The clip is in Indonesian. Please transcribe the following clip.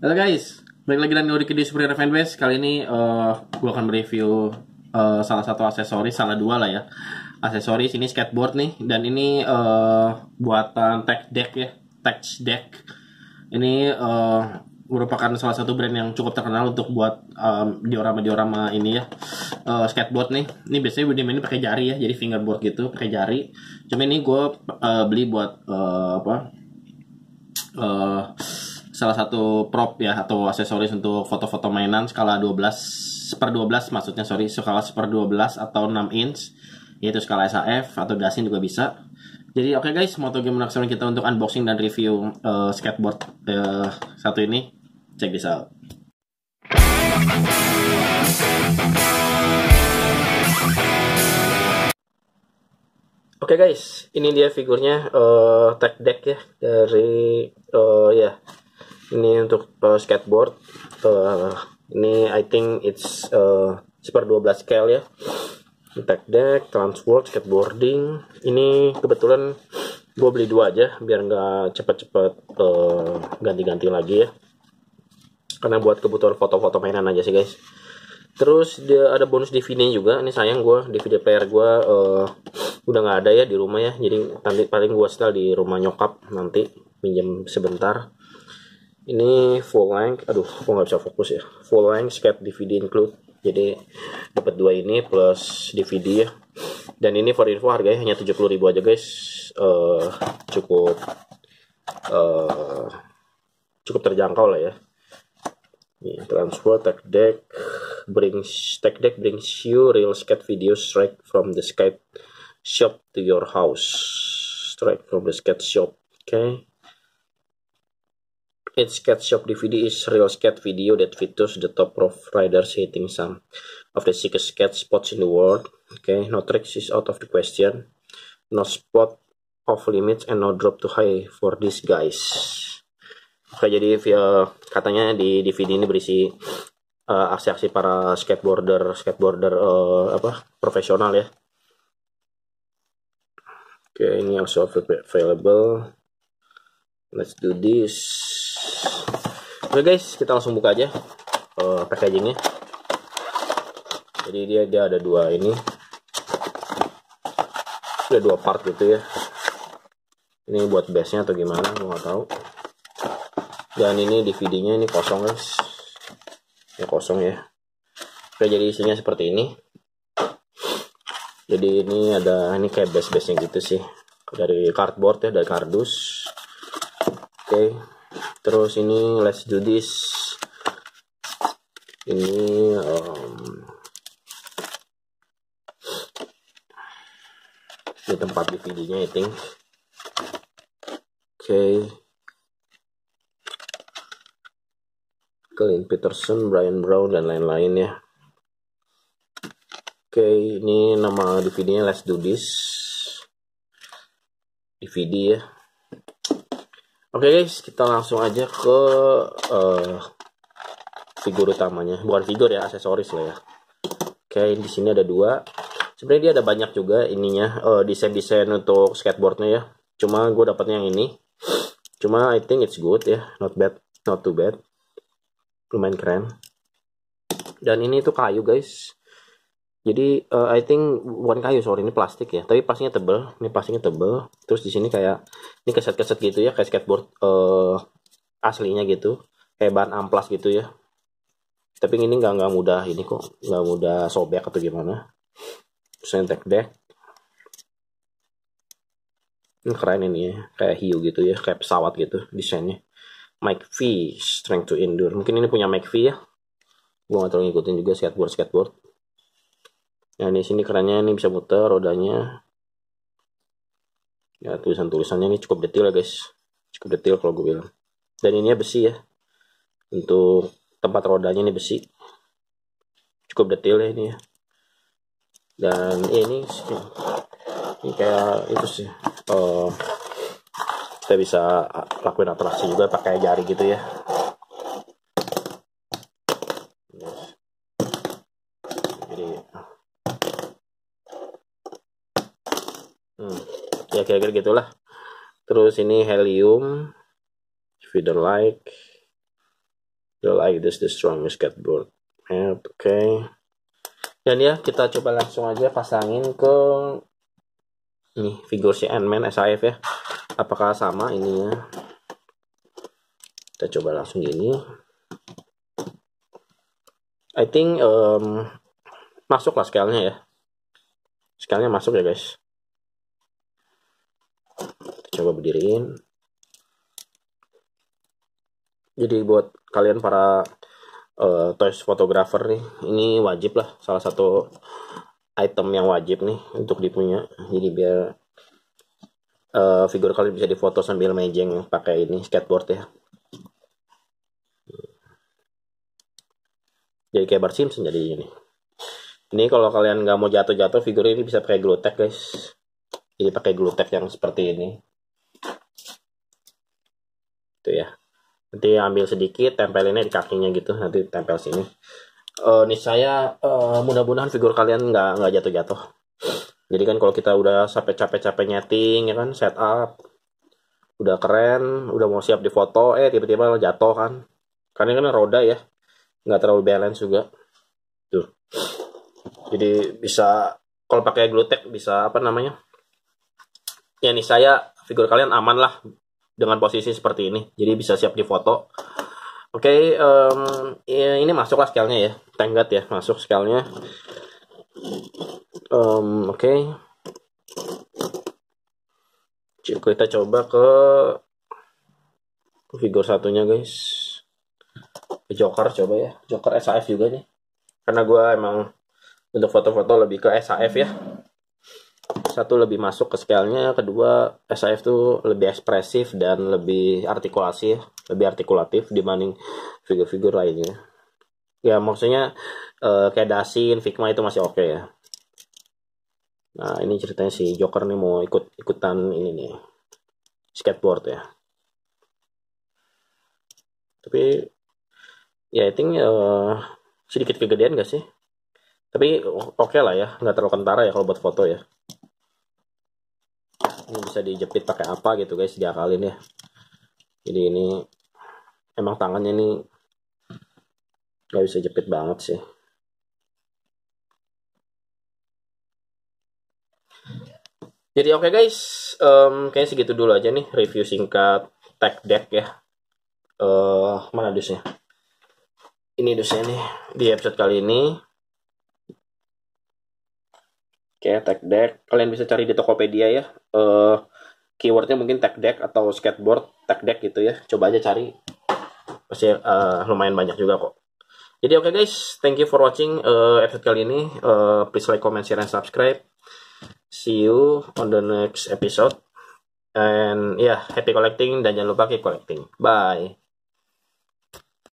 Halo guys, balik lagi dengan gue di Superhero Fanbase Kali ini uh, eh, gue akan mereview uh, salah satu aksesoris, salah dua lah ya Aksesoris, ini skateboard nih Dan ini uh, buatan Tech Deck ya Tech Deck Ini uh, merupakan salah satu brand yang cukup terkenal untuk buat um, diorama-diorama ini ya uh, skateboard nih ini biasanya gue ini pakai jari ya jadi fingerboard gitu pakai jari cuma ini gue uh, beli buat uh, apa uh, salah satu prop ya atau aksesoris untuk foto-foto mainan skala 12 per 12 maksudnya sorry skala per 12 atau 6 inch yaitu skala shf atau dasin juga bisa jadi oke okay guys moto game unboxing kita untuk unboxing dan review uh, skateboard uh, satu ini check this out Oke okay guys, ini dia figurnya uh, tech deck ya dari uh, ya ini untuk uh, skateboard uh, ini I think it's uh, super 12 scale ya tech deck, transport, skateboarding ini kebetulan gue beli dua aja biar nggak cepet-cepet uh, ganti-ganti lagi ya karena buat kebutuhan foto-foto mainan aja sih guys terus dia ada bonus DVD juga ini sayang gue DVD player gue uh, udah nggak ada ya di rumah ya jadi nanti paling gue setel di rumah nyokap nanti minjem sebentar ini full length aduh aku nggak bisa fokus ya full length sket DVD include jadi dapat dua ini plus DVD ya dan ini for info harganya hanya ribu aja guys uh, cukup uh, cukup terjangkau lah ya ini transfer tech deck brings tech deck brings you real sket video straight from the sket shop to your house straight from the sket shop oke okay. Each shop DVD is real sketch video that features the top providers hitting some of the sickest sketch spots in the world. Okay, no tricks is out of the question. No spot off limits and no drop too high for these guys. Oke, okay, jadi eh, katanya di DVD ini berisi eh, aksi-aksi uh, aksi -aksi para skateboarder, skateboarder uh, apa profesional ya. Oke, okay, ini also available. Let's do this. Oke guys, kita langsung buka aja uh, packagingnya. Jadi dia dia ada dua ini, ada dua part gitu ya. Ini buat base-nya atau gimana, Gua nggak tahu. Dan ini DVD-nya ini kosong guys, ini kosong ya. Oke, jadi isinya seperti ini. Jadi ini ada ini kayak base-base-nya gitu sih dari cardboard ya dari kardus. Oke. Okay terus ini let's do this ini um, di tempat DVD-nya I think oke okay. Clint Peterson, Brian Brown dan lain-lain ya oke okay, ini nama DVD-nya Let's Do This DVD ya Oke okay guys, kita langsung aja ke uh, figur utamanya. Bukan figur ya, aksesoris lah ya. Oke, okay, di sini ada dua. Sebenarnya dia ada banyak juga ininya uh, desain-desain untuk skateboardnya ya. Cuma gue dapetnya yang ini. Cuma I think it's good ya, not bad, not too bad. Lumayan keren. Dan ini tuh kayu guys. Jadi uh, I think bukan kayu sorry ini plastik ya, tapi pastinya tebel, ini pastinya tebel. Terus di sini kayak ini keset-keset gitu ya, kayak skateboard uh, aslinya gitu, kayak bahan amplas gitu ya. Tapi ini nggak nggak mudah ini kok, nggak mudah sobek atau gimana. Terus entek deck. Ini keren ini ya, kayak hiu gitu ya, kayak pesawat gitu desainnya. Mike V, Strength to Endure. Mungkin ini punya Mike V ya. Gua nggak terlalu ngikutin juga skateboard-skateboard ya di sini kerennya ini bisa putar rodanya. Ya tulisan-tulisannya ini cukup detail ya guys. Cukup detail kalau gue bilang. Dan ini ya besi ya. Untuk tempat rodanya ini besi. Cukup detail ya ini ya. Dan ini ini kayak itu sih. Uh, kita bisa lakuin atraksi juga pakai jari gitu ya hmm. ya kira-kira gitulah terus ini helium feeder like the like this the strongest skateboard eh, ya, oke okay. dan ya kita coba langsung aja pasangin ke nih figur si Ant-Man SIF ya apakah sama ini ya kita coba langsung gini I think um, masuk lah scale ya scale masuk ya guys coba berdiriin jadi buat kalian para uh, toys photographer nih ini wajib lah salah satu item yang wajib nih untuk dipunya jadi biar uh, figur kalian bisa difoto sambil mejeng pakai ini skateboard ya jadi kayak bersim Simpson jadi ini ini kalau kalian nggak mau jatuh-jatuh figur ini bisa pakai glow tag guys jadi pakai glue tape yang seperti ini. Itu ya. Nanti ambil sedikit, ini di kakinya gitu. Nanti tempel sini. Uh, nih saya uh, mudah-mudahan figur kalian nggak nggak jatuh-jatuh. Jadi kan kalau kita udah sampai capek-capek nyeting ya kan setup udah keren, udah mau siap di foto eh tiba-tiba jatuh kan. Karena kan roda ya. nggak terlalu balance juga. Tuh. Jadi bisa kalau pakai glue tape bisa apa namanya? ya nih saya figur kalian aman lah dengan posisi seperti ini jadi bisa siap di foto oke okay, um, ya ini masuklah scale-nya ya tenggat ya masuk scale um, oke okay. kita coba ke figur satunya guys joker coba ya joker SAF juga nih karena gue emang untuk foto-foto lebih ke SAF ya satu lebih masuk ke scale-nya, kedua SIF tuh lebih ekspresif dan lebih artikulasi, lebih artikulatif dibanding figur-figur lainnya. Ya maksudnya uh, kayak Dasin, Figma itu masih oke okay ya. Nah ini ceritanya si Joker nih mau ikut ikutan ini nih skateboard ya. Tapi ya I think uh, sedikit kegedean gak sih? tapi oke okay lah ya nggak terlalu kentara ya kalau buat foto ya ini bisa dijepit pakai apa gitu guys diakalin ya jadi ini emang tangannya ini nggak bisa jepit banget sih jadi oke okay guys um, kayaknya segitu dulu aja nih review singkat tag deck ya uh, mana dusnya ini dusnya nih di episode kali ini Oke, okay, tag deck. Kalian bisa cari di Tokopedia ya uh, keywordnya mungkin tech deck atau skateboard tech deck gitu ya coba aja cari pasti uh, lumayan banyak juga kok jadi oke okay guys, thank you for watching uh, episode kali ini. Uh, please like, comment, share, and subscribe. See you on the next episode. And yeah, happy collecting dan jangan lupa keep collecting. Bye.